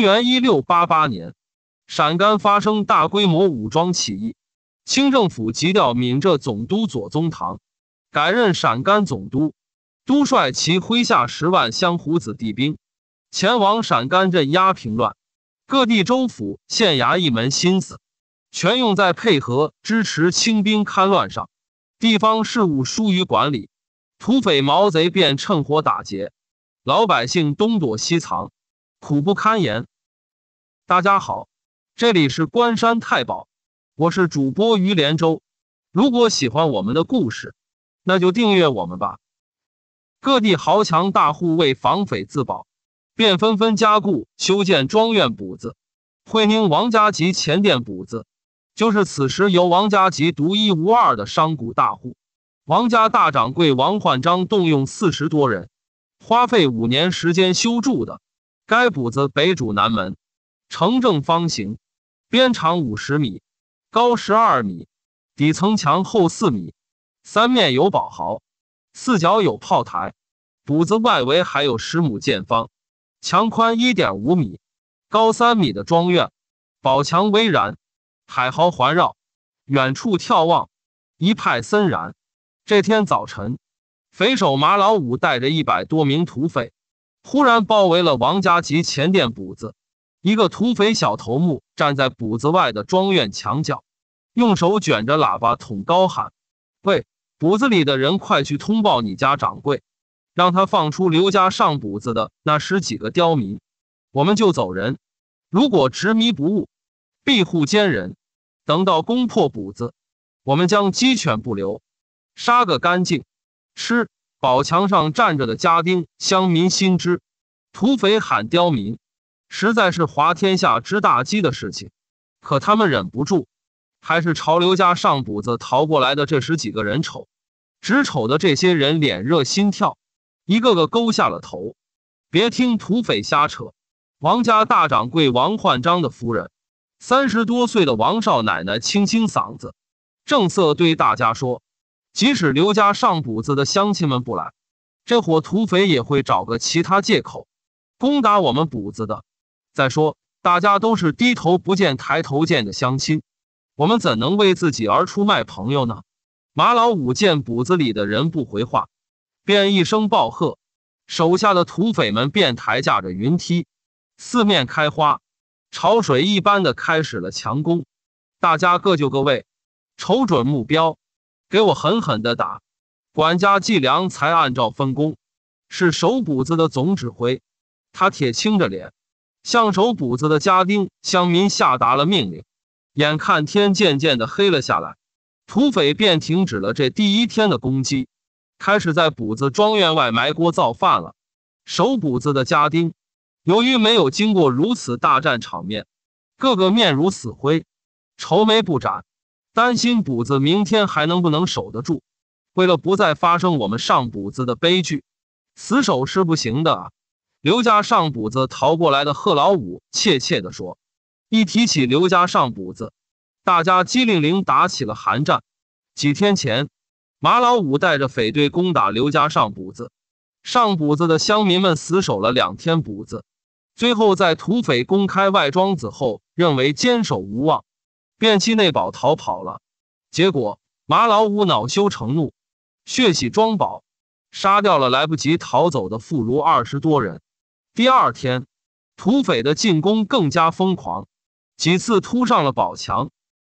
元一六八八年，陕甘发生大规模武装起义，清政府急调闽浙总督左宗棠，改任陕甘总督，督率其麾下十万湘湖子弟兵，前往陕甘镇压平乱。各地州府县衙一门心思，全用在配合支持清兵勘乱上，地方事务疏于管理，土匪毛贼便趁火打劫，老百姓东躲西藏。苦不堪言。大家好，这里是关山太保，我是主播于连洲。如果喜欢我们的故事，那就订阅我们吧。各地豪强大户为防匪自保，便纷纷加固修建庄院堡子。会宁王家集前店堡子，就是此时由王家集独一无二的商贾大户王家大掌柜王焕章动用四十多人，花费五年时间修筑的。该堡子北主南门，呈正方形，边长五十米，高十二米，底层墙厚四米，三面有堡壕，四角有炮台。堡子外围还有十亩见方、墙宽一点五米、高三米的庄院，堡墙巍然，海壕环绕，远处眺望，一派森然。这天早晨，匪首马老五带着一百多名土匪。忽然包围了王家集前店堡子，一个土匪小头目站在堡子外的庄院墙角，用手卷着喇叭筒高喊：“喂，堡子里的人，快去通报你家掌柜，让他放出刘家上堡子的那十几个刁民，我们就走人。如果执迷不悟，庇护奸人，等到攻破堡子，我们将鸡犬不留，杀个干净，吃。”宝墙上站着的家丁乡民心知，土匪喊刁民，实在是滑天下之大稽的事情。可他们忍不住，还是朝刘家上堡子逃过来的这十几个人瞅，直瞅的这些人脸热心跳，一个个勾下了头。别听土匪瞎扯，王家大掌柜王焕章的夫人，三十多岁的王少奶奶，清清嗓子，正色对大家说。即使刘家上补子的乡亲们不来，这伙土匪也会找个其他借口攻打我们补子的。再说，大家都是低头不见抬头见的乡亲，我们怎能为自己而出卖朋友呢？马老五见补子里的人不回话，便一声暴喝，手下的土匪们便抬架着云梯，四面开花，潮水一般的开始了强攻。大家各就各位，瞅准目标。给我狠狠的打！管家季良才按照分工，是守堡子的总指挥。他铁青着脸，向守堡子的家丁乡民下达了命令。眼看天渐渐的黑了下来，土匪便停止了这第一天的攻击，开始在堡子庄院外埋锅造饭了。守堡子的家丁，由于没有经过如此大战场面，个个面如死灰，愁眉不展。担心补子明天还能不能守得住？为了不再发生我们上补子的悲剧，死守是不行的啊！刘家上补子逃过来的贺老五怯怯的说：“一提起刘家上补子，大家机灵灵打起了寒战。几天前，马老五带着匪队攻打刘家上补子，上补子的乡民们死守了两天补子，最后在土匪公开外庄子后，认为坚守无望。”便弃内保逃跑了，结果马老五恼羞成怒，血洗庄堡，杀掉了来不及逃走的妇孺二十多人。第二天，土匪的进攻更加疯狂，几次突上了宝墙，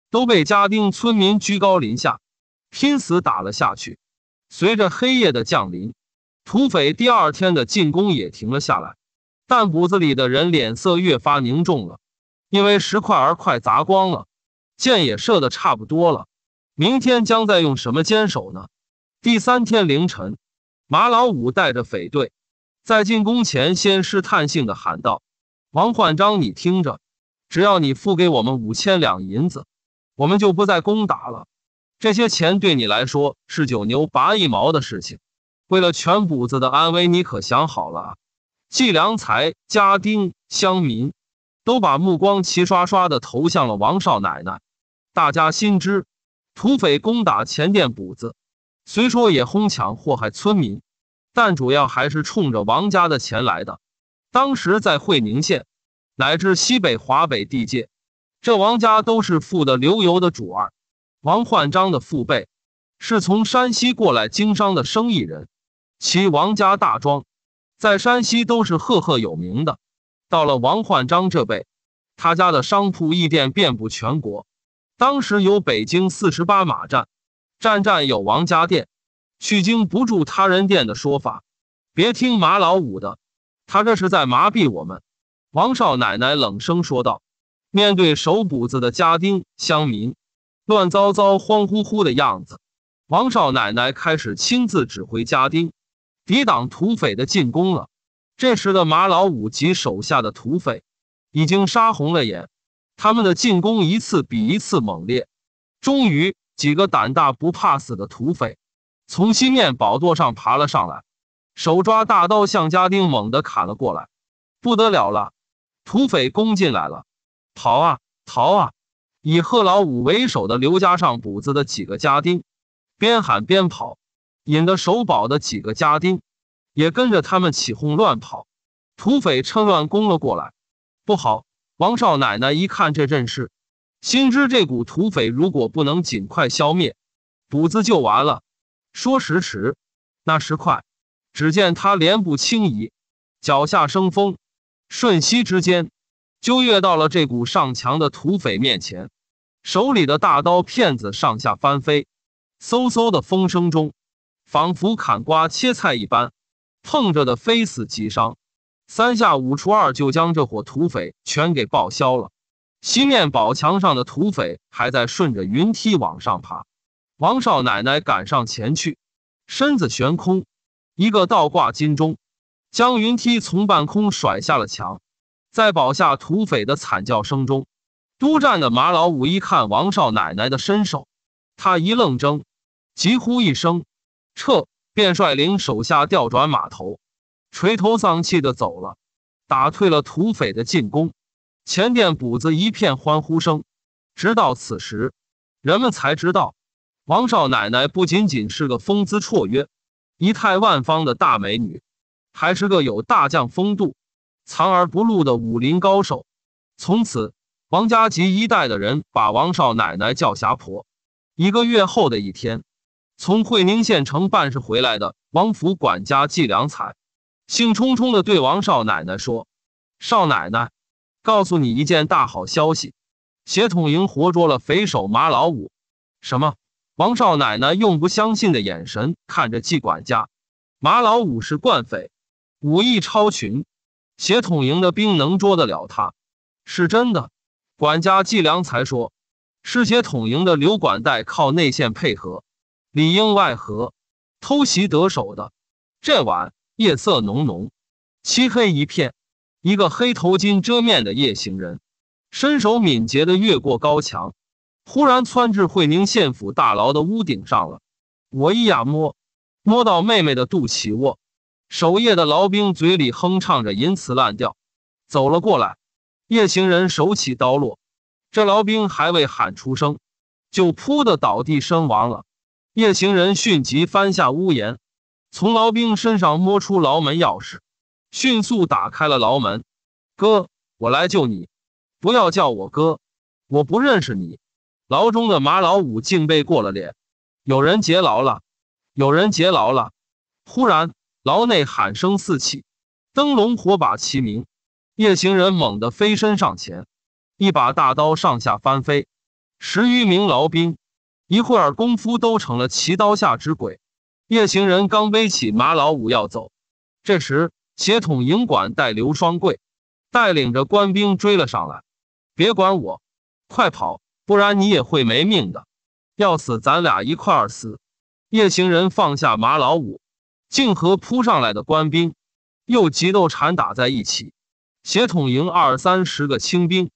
都被家丁村民居高临下，拼死打了下去。随着黑夜的降临，土匪第二天的进攻也停了下来，但堡子里的人脸色越发凝重了，因为石块儿快砸光了。箭也射得差不多了，明天将再用什么坚守呢？第三天凌晨，马老五带着匪队，在进攻前先试探性的喊道：“王焕章，你听着，只要你付给我们五千两银子，我们就不再攻打了。这些钱对你来说是九牛拔一毛的事情。为了全谷子的安危，你可想好了啊！”季良才、家丁、乡民，都把目光齐刷刷的投向了王少奶奶。大家心知，土匪攻打前店堡子，虽说也哄抢祸害村民，但主要还是冲着王家的钱来的。当时在会宁县乃至西北华北地界，这王家都是富的流油的主儿。王焕章的父辈是从山西过来经商的生意人，其王家大庄在山西都是赫赫有名的。到了王焕章这辈，他家的商铺义店遍布全国。当时有北京四十八马站，站站有王家店，去京不住他人店的说法。别听马老五的，他这是在麻痹我们。”王少奶奶冷声说道。面对手谷子的家丁乡民，乱糟糟、慌乎乎的样子，王少奶奶开始亲自指挥家丁，抵挡土匪的进攻了。这时的马老五及手下的土匪，已经杀红了眼。他们的进攻一次比一次猛烈，终于几个胆大不怕死的土匪从西面宝座上爬了上来，手抓大刀向家丁猛地砍了过来。不得了了，土匪攻进来了！逃啊逃啊！以贺老五为首的刘家上堡子的几个家丁边喊边跑，引得守堡的几个家丁也跟着他们起哄乱跑。土匪趁乱攻了过来，不好！王少奶奶一看这阵势，心知这股土匪如果不能尽快消灭，补子就完了。说时迟，那时快，只见他连步轻移，脚下生风，瞬息之间就跃到了这股上墙的土匪面前，手里的大刀片子上下翻飞，嗖嗖的风声中，仿佛砍瓜切菜一般，碰着的非死即伤。三下五除二就将这伙土匪全给报销了。西面堡墙上的土匪还在顺着云梯往上爬，王少奶奶赶上前去，身子悬空，一个倒挂金钟，将云梯从半空甩下了墙，在堡下土匪的惨叫声中，督战的马老五一看王少奶奶的身手，他一愣怔，急呼一声“撤”，便率领手下调转马头。垂头丧气的走了，打退了土匪的进攻，前店补子一片欢呼声。直到此时，人们才知道，王少奶奶不仅仅是个风姿绰约、仪态万方的大美女，还是个有大将风度、藏而不露的武林高手。从此，王家集一带的人把王少奶奶叫霞婆。一个月后的一天，从会宁县城办事回来的王府管家季良才。兴冲冲地对王少奶奶说：“少奶奶，告诉你一件大好消息，协统营活捉了匪首马老五。”“什么？”王少奶奶用不相信的眼神看着季管家。“马老五是惯匪，武艺超群，协统营的兵能捉得了他？”“是真的。”管家季良才说：“是协统营的刘管带靠内线配合，里应外合，偷袭得手的。”这晚。夜色浓浓，漆黑一片。一个黑头巾遮面的夜行人，身手敏捷地越过高墙，忽然窜至惠宁县府大牢的屋顶上了。我一仰摸，摸到妹妹的肚脐窝。守夜的老兵嘴里哼唱着淫词滥调，走了过来。夜行人手起刀落，这老兵还未喊出声，就扑的倒地身亡了。夜行人迅即翻下屋檐。从牢兵身上摸出牢门钥匙，迅速打开了牢门。哥，我来救你！不要叫我哥，我不认识你。牢中的马老五竟背过了脸。有人劫牢了！有人劫牢了！忽然，牢内喊声四起，灯笼火把齐鸣。夜行人猛地飞身上前，一把大刀上下翻飞。十余名牢兵，一会儿功夫都成了其刀下之鬼。夜行人刚背起马老五要走，这时协统营管带刘双贵带领着官兵追了上来。别管我，快跑，不然你也会没命的。要死咱俩一块儿死。夜行人放下马老五，竟和扑上来的官兵又急斗缠打在一起。协统营二三十个清兵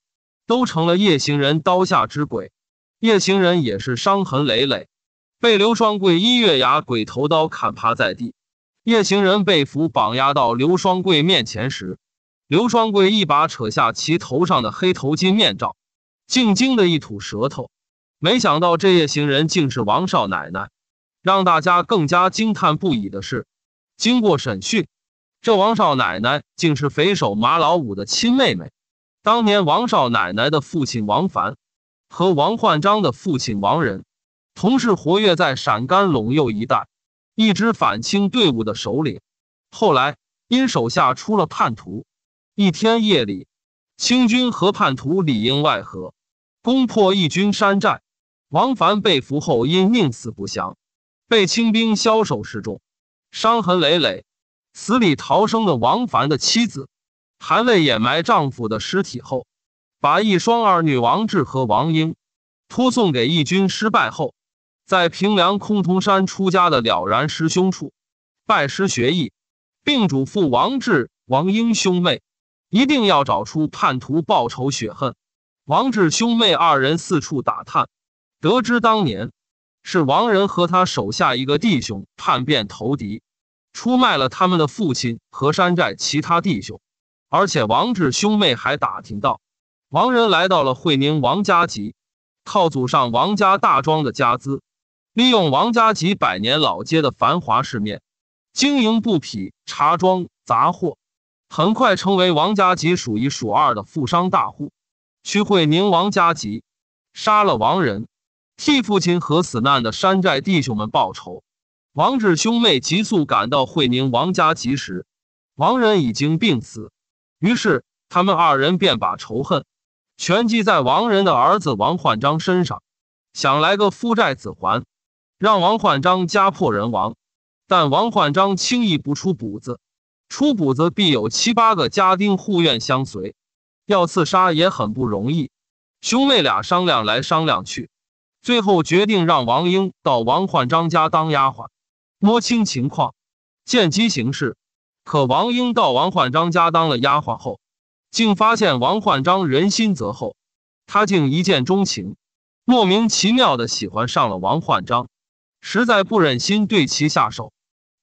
都成了夜行人刀下之鬼，夜行人也是伤痕累累。被刘双贵一月牙鬼头刀砍趴在地，夜行人被俘绑押到刘双贵面前时，刘双贵一把扯下其头上的黑头巾面罩，静惊的一吐舌头。没想到这夜行人竟是王少奶奶。让大家更加惊叹不已的是，经过审讯，这王少奶奶竟是匪首马老五的亲妹妹。当年王少奶奶的父亲王凡和王焕章的父亲王仁。同是活跃在陕甘陇右一带，一支反清队伍的首领，后来因手下出了叛徒，一天夜里，清军和叛徒里应外合，攻破义军山寨。王凡被俘后，因宁死不降，被清兵枭首示众，伤痕累累，死里逃生的王凡的妻子，含泪掩埋丈夫的尸体后，把一双二女王志和王英托送给义军。失败后。在平凉崆峒山出家的了然师兄处拜师学艺，并嘱咐王志、王英兄妹一定要找出叛徒报仇雪恨。王志兄妹二人四处打探，得知当年是王仁和他手下一个弟兄叛变投敌，出卖了他们的父亲和山寨其他弟兄。而且王志兄妹还打听到，王仁来到了会宁王家集，靠祖上王家大庄的家资。利用王家集百年老街的繁华市面，经营布匹、茶庄、杂货，很快成为王家集数一数二的富商大户。去惠宁王家集，杀了王仁，替父亲和死难的山寨弟兄们报仇。王志兄妹急速赶到惠宁王家集时，王仁已经病死，于是他们二人便把仇恨，全记在王仁的儿子王焕章身上，想来个父债子还。让王焕章家破人亡，但王焕章轻易不出补子，出补子必有七八个家丁护院相随，要刺杀也很不容易。兄妹俩商量来商量去，最后决定让王英到王焕章家当丫鬟，摸清情况，见机行事。可王英到王焕章家当了丫鬟后，竟发现王焕章人心择厚，他竟一见钟情，莫名其妙的喜欢上了王焕章。实在不忍心对其下手。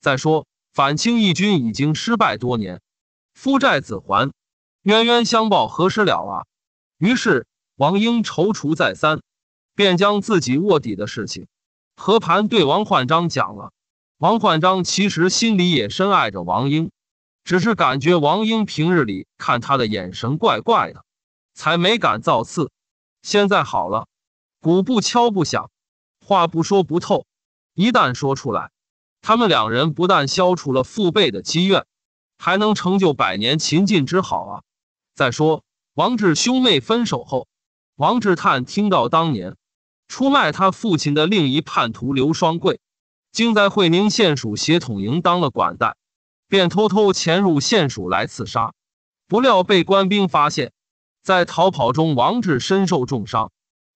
再说，反清义军已经失败多年，夫债子还，冤冤相报何时了啊？于是，王英踌躇再三，便将自己卧底的事情，和盘对王焕章讲了。王焕章其实心里也深爱着王英，只是感觉王英平日里看他的眼神怪怪的，才没敢造次。现在好了，鼓不敲不响，话不说不透。一旦说出来，他们两人不但消除了父辈的积怨，还能成就百年秦晋之好啊！再说王志兄妹分手后，王志叹听到当年出卖他父亲的另一叛徒刘双贵，竟在会宁县署协统营当了管带，便偷偷潜入县署来刺杀。不料被官兵发现，在逃跑中王志身受重伤，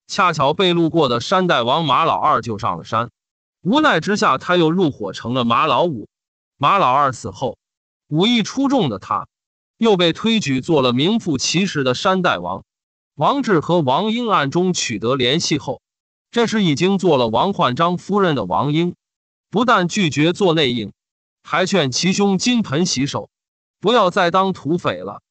恰巧被路过的山大王马老二救上了山。无奈之下，他又入伙成了马老五。马老二死后，武艺出众的他，又被推举做了名副其实的山大王。王志和王英暗中取得联系后，这时已经做了王焕章夫人的王英，不但拒绝做内应，还劝其兄金盆洗手，不要再当土匪了。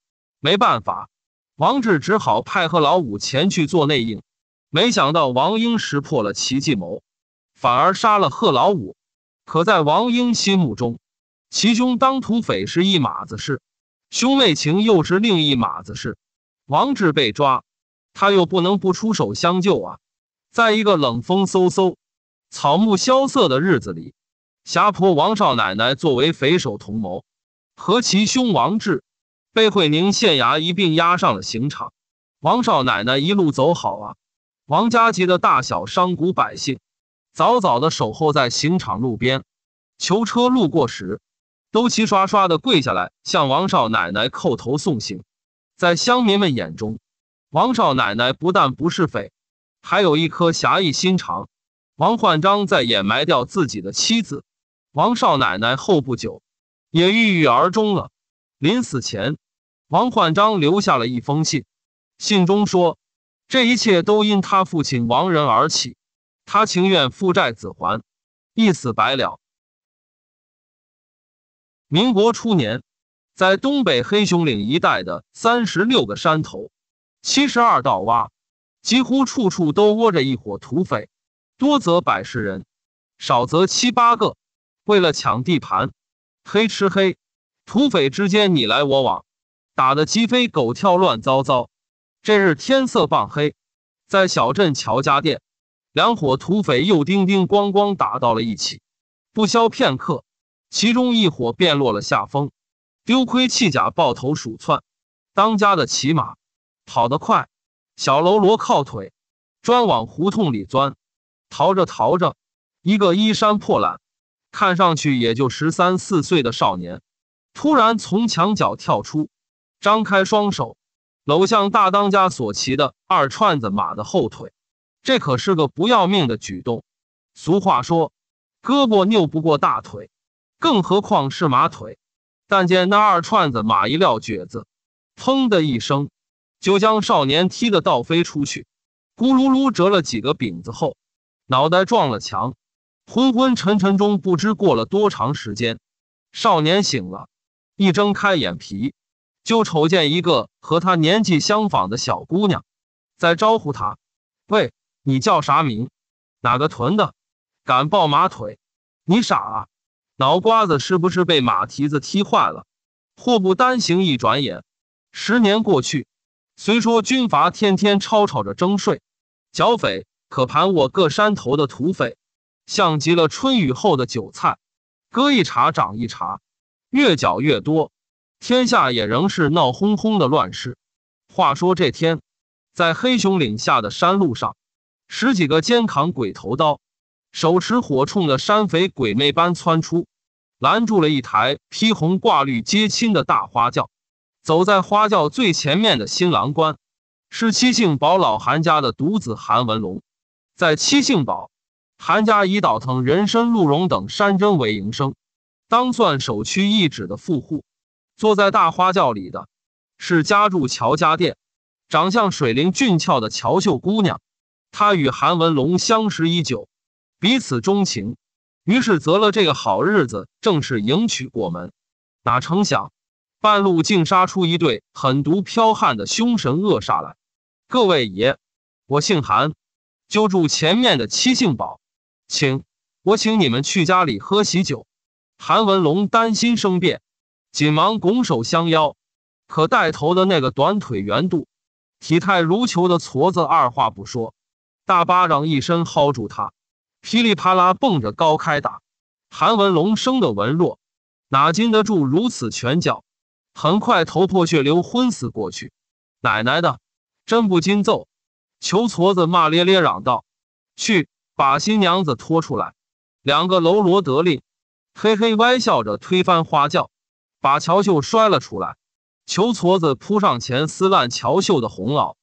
没办法，王志只好派贺老五前去做内应。没想到王英识破了其计谋。反而杀了贺老五，可在王英心目中，其兄当土匪是一码子事，兄妹情又是另一码子事。王志被抓，他又不能不出手相救啊！在一个冷风嗖嗖、草木萧瑟的日子里，侠婆王少奶奶作为匪首同谋，和其兄王志被会宁县衙一并押上了刑场。王少奶奶一路走好啊！王家集的大小商贾百姓。早早的守候在刑场路边，囚车路过时，都齐刷刷的跪下来向王少奶奶叩头送行。在乡民们眼中，王少奶奶不但不是匪，还有一颗侠义心肠。王焕章在掩埋掉自己的妻子王少奶奶后不久，也郁郁而终了。临死前，王焕章留下了一封信，信中说：“这一切都因他父亲亡人而起。”他情愿父债子还，一死百了。民国初年，在东北黑熊岭一带的三十六个山头、七十二道洼，几乎处处都窝着一伙土匪，多则百十人，少则七八个。为了抢地盘，黑吃黑，土匪之间你来我往，打得鸡飞狗跳，乱糟糟。这日天色傍黑，在小镇乔家店。两伙土匪又叮叮咣咣打到了一起，不消片刻，其中一伙便落了下风，丢盔弃甲，抱头鼠窜。当家的骑马跑得快，小喽啰靠腿，专往胡同里钻。逃着逃着，一个衣衫破烂、看上去也就十三四岁的少年，突然从墙角跳出，张开双手，搂向大当家所骑的二串子马的后腿。这可是个不要命的举动。俗话说：“胳膊拗不过大腿”，更何况是马腿。但见那二串子马一撂蹶子，砰的一声，就将少年踢得倒飞出去，咕噜噜折了几个饼子后，脑袋撞了墙，昏昏沉沉中不知过了多长时间，少年醒了，一睁开眼皮，就瞅见一个和他年纪相仿的小姑娘在招呼他：“喂。”你叫啥名？哪个屯的？敢抱马腿？你傻啊！脑瓜子是不是被马蹄子踢坏了？祸不单行，一转眼，十年过去。虽说军阀天天吵吵着征税、剿匪，可盘我各山头的土匪，像极了春雨后的韭菜，割一茬长一茬，越剿越多。天下也仍是闹哄哄的乱世。话说这天，在黑熊岭下的山路上。十几个肩扛鬼头刀、手持火铳的山匪鬼魅般窜出，拦住了一台披红挂绿接亲的大花轿。走在花轿最前面的新郎官是七姓保老韩家的独子韩文龙。在七姓宝，韩家以倒腾人参、鹿茸等山珍为营生，当算首屈一指的富户。坐在大花轿里的是家住乔家店、长相水灵俊俏的乔秀姑娘。他与韩文龙相识已久，彼此钟情，于是择了这个好日子，正式迎娶过门。哪成想，半路竟杀出一对狠毒剽悍的凶神恶煞来。各位爷，我姓韩，就住前面的七姓堡，请我请你们去家里喝喜酒。韩文龙担心生变，紧忙拱手相邀。可带头的那个短腿圆肚、体态如球的矬子，二话不说。大巴掌一身薅住他，噼里啪啦蹦着高开打。韩文龙生的文弱，哪经得住如此拳脚？很快头破血流，昏死过去。奶奶的，真不禁揍！裘矬子骂咧咧嚷道：“去，把新娘子拖出来！”两个喽啰得令，嘿嘿歪笑着推翻花轿，把乔秀摔了出来。裘矬子扑上前撕烂乔秀的红袄，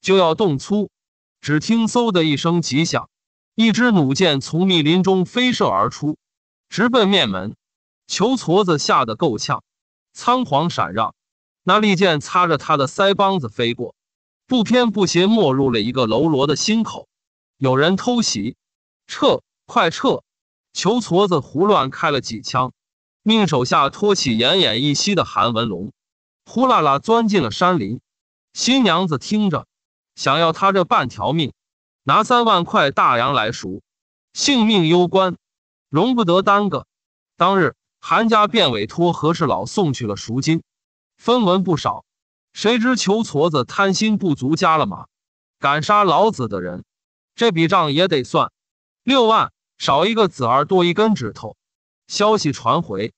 就要动粗。只听“嗖”的一声急响，一支弩箭从密林中飞射而出，直奔面门。裘矬子吓得够呛，仓皇闪让，那利箭擦着他的腮帮子飞过，不偏不斜没入了一个喽啰的心口。有人偷袭，撤，快撤！裘矬子胡乱开了几枪，命手下托起奄奄一息的韩文龙，呼啦啦钻进了山林。新娘子听着。想要他这半条命，拿三万块大洋来赎，性命攸关，容不得耽搁。当日韩家便委托和事佬送去了赎金，分文不少。谁知裘矬子贪心不足，加了码，敢杀老子的人，这笔账也得算。六万少一个子儿，多一根指头。消息传回，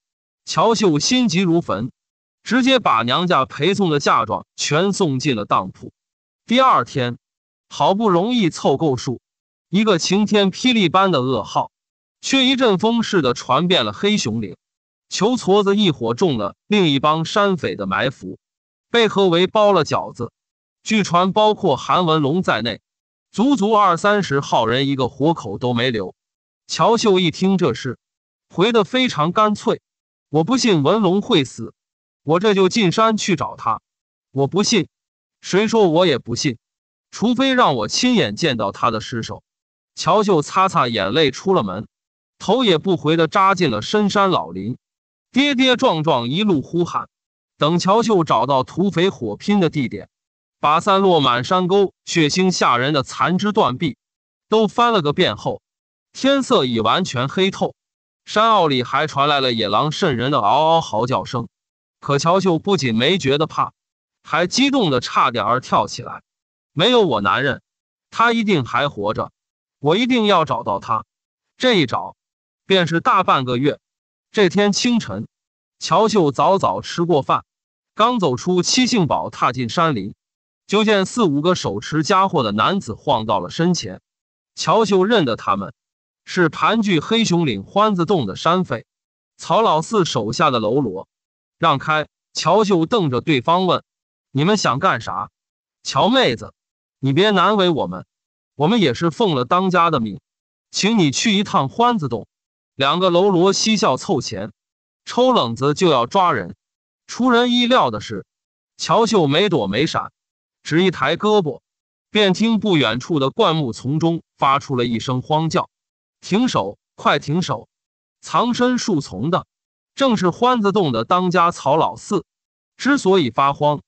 乔秀心急如焚，直接把娘家陪送的嫁妆全送进了当铺。第二天，好不容易凑够数，一个晴天霹雳般的噩耗，却一阵风似的传遍了黑熊岭。裘矬子一伙中了另一帮山匪的埋伏，被合围包了饺子。据传包括韩文龙在内，足足二三十号人一个活口都没留。乔秀一听这事，回得非常干脆：“我不信文龙会死，我这就进山去找他。我不信。”谁说我也不信，除非让我亲眼见到他的尸首。乔秀擦擦眼泪，出了门，头也不回地扎进了深山老林，跌跌撞撞一路呼喊。等乔秀找到土匪火拼的地点，把散落满山沟、血腥吓人的残肢断臂都翻了个遍后，天色已完全黑透，山坳里还传来了野狼瘆人的嗷嗷嚎叫声。可乔秀不仅没觉得怕。还激动的差点儿跳起来。没有我男人，他一定还活着。我一定要找到他。这一找，便是大半个月。这天清晨，乔秀早早吃过饭，刚走出七庆堡，踏进山林，就见四五个手持家伙的男子晃到了身前。乔秀认得他们，是盘踞黑熊岭欢子洞的山匪，曹老四手下的喽啰。让开！乔秀瞪着对方问。你们想干啥？乔妹子，你别难为我们，我们也是奉了当家的命，请你去一趟欢子洞。两个喽啰嬉笑凑钱，抽冷子就要抓人。出人意料的是，乔秀没躲没闪，只一抬胳膊，便听不远处的灌木丛中发出了一声慌叫：“停手！快停手！”藏身树丛的正是欢子洞的当家曹老四。之所以发慌。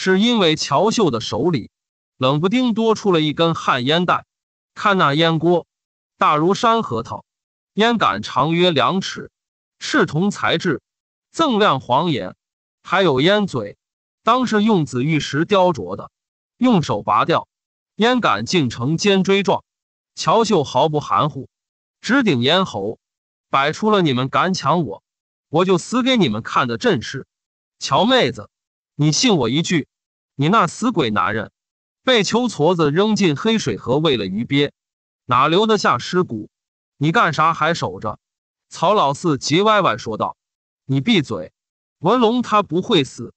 是因为乔秀的手里，冷不丁多出了一根旱烟袋，看那烟锅，大如山核桃，烟杆长约两尺，赤铜材质，锃亮黄眼，还有烟嘴，当是用紫玉石雕琢的。用手拔掉，烟杆竟成尖锥状。乔秀毫不含糊，直顶咽喉，摆出了你们敢抢我，我就死给你们看的阵势。乔妹子。你信我一句，你那死鬼男人，被秋矬子扔进黑水河喂了鱼鳖，哪留得下尸骨？你干啥还守着？曹老四急歪歪说道：“你闭嘴，文龙他不会死。”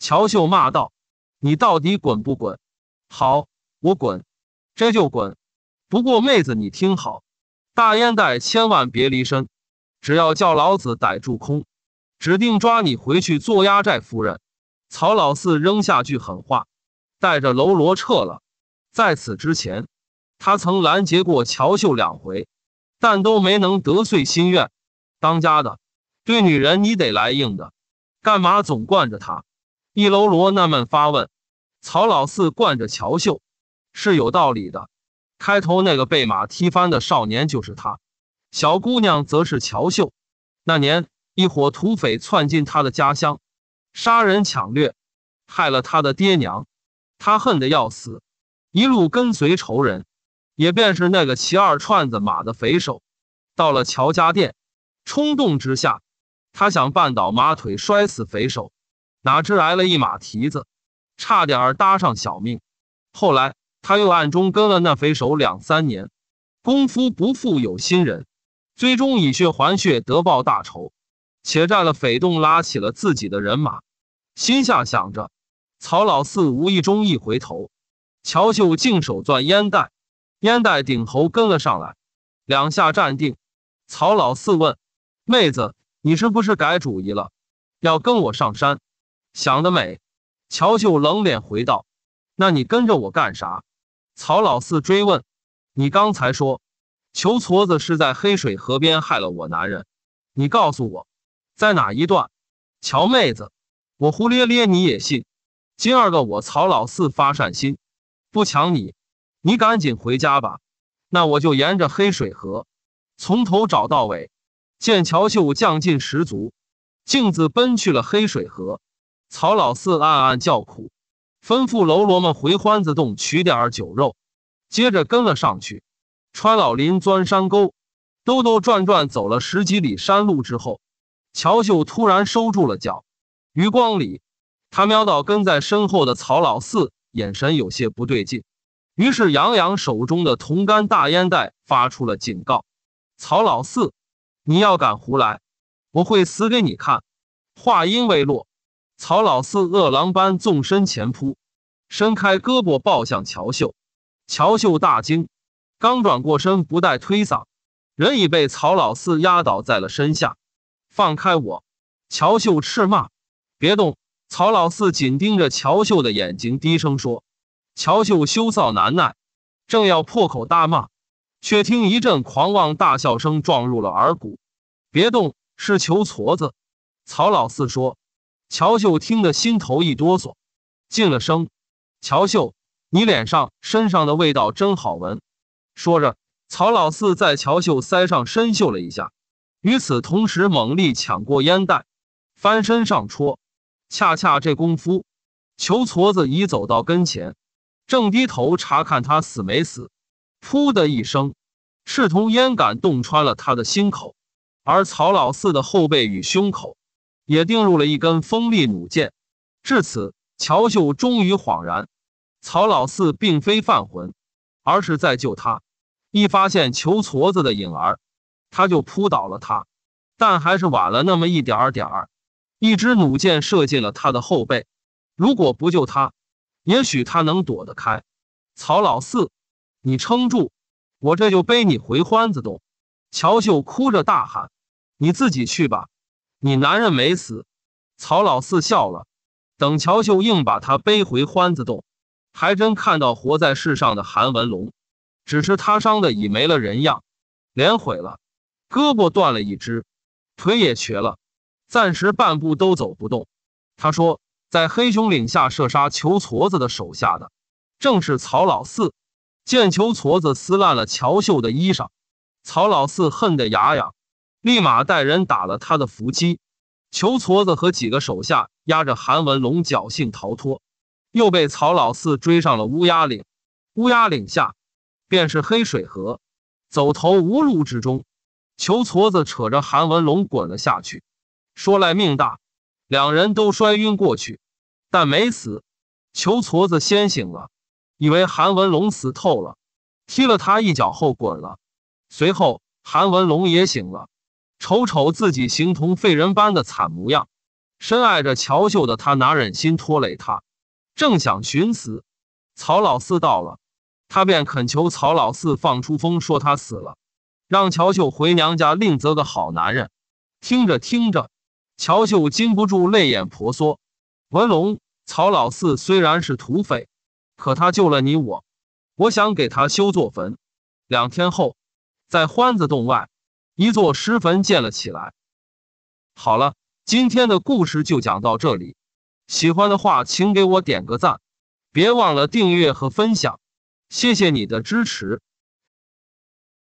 乔秀骂道：“你到底滚不滚？好，我滚，这就滚。不过妹子，你听好，大烟袋千万别离身，只要叫老子逮住空，指定抓你回去做压寨夫人。”曹老四扔下句狠话，带着喽罗撤了。在此之前，他曾拦截过乔秀两回，但都没能得遂心愿。当家的，对女人你得来硬的，干嘛总惯着他？一喽罗纳闷发问。曹老四惯着乔秀，是有道理的。开头那个被马踢翻的少年就是他，小姑娘则是乔秀。那年，一伙土匪窜进他的家乡。杀人抢掠，害了他的爹娘，他恨得要死，一路跟随仇人，也便是那个骑二串子马的匪首。到了乔家店，冲动之下，他想绊倒马腿摔死匪首，哪知挨了一马蹄子，差点儿搭上小命。后来他又暗中跟了那匪首两三年，功夫不负有心人，最终以血还血得报大仇。且占了匪洞，拉起了自己的人马，心下想着。曹老四无意中一回头，乔秀净手攥烟袋，烟袋顶头跟了上来，两下站定。曹老四问：“妹子，你是不是改主意了，要跟我上山？”想得美！乔秀冷脸回道：“那你跟着我干啥？”曹老四追问：“你刚才说，裘矬子是在黑水河边害了我男人？你告诉我。”在哪一段？乔妹子，我胡咧咧你也信？今儿个我曹老四发善心，不抢你，你赶紧回家吧。那我就沿着黑水河，从头找到尾。见乔秀将劲十足，径自奔去了黑水河。曹老四暗暗叫苦，吩咐喽啰们回欢子洞取点儿酒肉，接着跟了上去，穿老林，钻山沟，兜兜转转走了十几里山路之后。乔秀突然收住了脚，余光里，他瞄到跟在身后的曹老四眼神有些不对劲，于是扬扬手中的铜杆大烟袋发出了警告：“曹老四，你要敢胡来，我会死给你看！”话音未落，曹老四饿狼般纵身前扑，伸开胳膊抱向乔秀。乔秀大惊，刚转过身，不待推搡，人已被曹老四压倒在了身下。放开我，乔秀斥骂：“别动！”曹老四紧盯着乔秀的眼睛，低声说：“乔秀羞臊难耐，正要破口大骂，却听一阵狂妄大笑声撞入了耳鼓。别动，是求矬子。”曹老四说。乔秀听得心头一哆嗦，静了声：“乔秀，你脸上身上的味道真好闻。”说着，曹老四在乔秀腮上深嗅了一下。与此同时，猛力抢过烟袋，翻身上戳，恰恰这功夫，裘矬子已走到跟前，正低头查看他死没死。噗的一声，赤铜烟杆洞穿了他的心口，而曹老四的后背与胸口也钉入了一根锋利弩箭。至此，乔秀终于恍然，曹老四并非犯浑，而是在救他。一发现裘矬子的影儿。他就扑倒了他，但还是晚了那么一点儿点儿，一支弩箭射进了他的后背。如果不救他，也许他能躲得开。曹老四，你撑住，我这就背你回欢子洞。乔秀哭着大喊：“你自己去吧，你男人没死。”曹老四笑了。等乔秀硬把他背回欢子洞，还真看到活在世上的韩文龙，只是他伤的已没了人样，脸毁了。胳膊断了一只，腿也瘸了，暂时半步都走不动。他说，在黑熊岭下射杀裘矬子的手下的，正是曹老四。见裘矬子撕烂了乔秀的衣裳，曹老四恨得牙痒，立马带人打了他的伏击。裘矬子和几个手下押着韩文龙侥幸逃脱，又被曹老四追上了乌鸦岭。乌鸦岭下，便是黑水河，走投无路之中。裘矬子扯着韩文龙滚了下去，说来命大，两人都摔晕过去，但没死。裘矬子先醒了，以为韩文龙死透了，踢了他一脚后滚了。随后韩文龙也醒了，瞅瞅自己形同废人般的惨模样，深爱着乔秀的他哪忍心拖累他，正想寻死，曹老四到了，他便恳求曹老四放出风说他死了。让乔秀回娘家另择个好男人。听着听着，乔秀禁不住泪眼婆娑。文龙，曹老四虽然是土匪，可他救了你我，我想给他修座坟。两天后，在欢子洞外，一座石坟建了起来。好了，今天的故事就讲到这里。喜欢的话，请给我点个赞，别忘了订阅和分享，谢谢你的支持。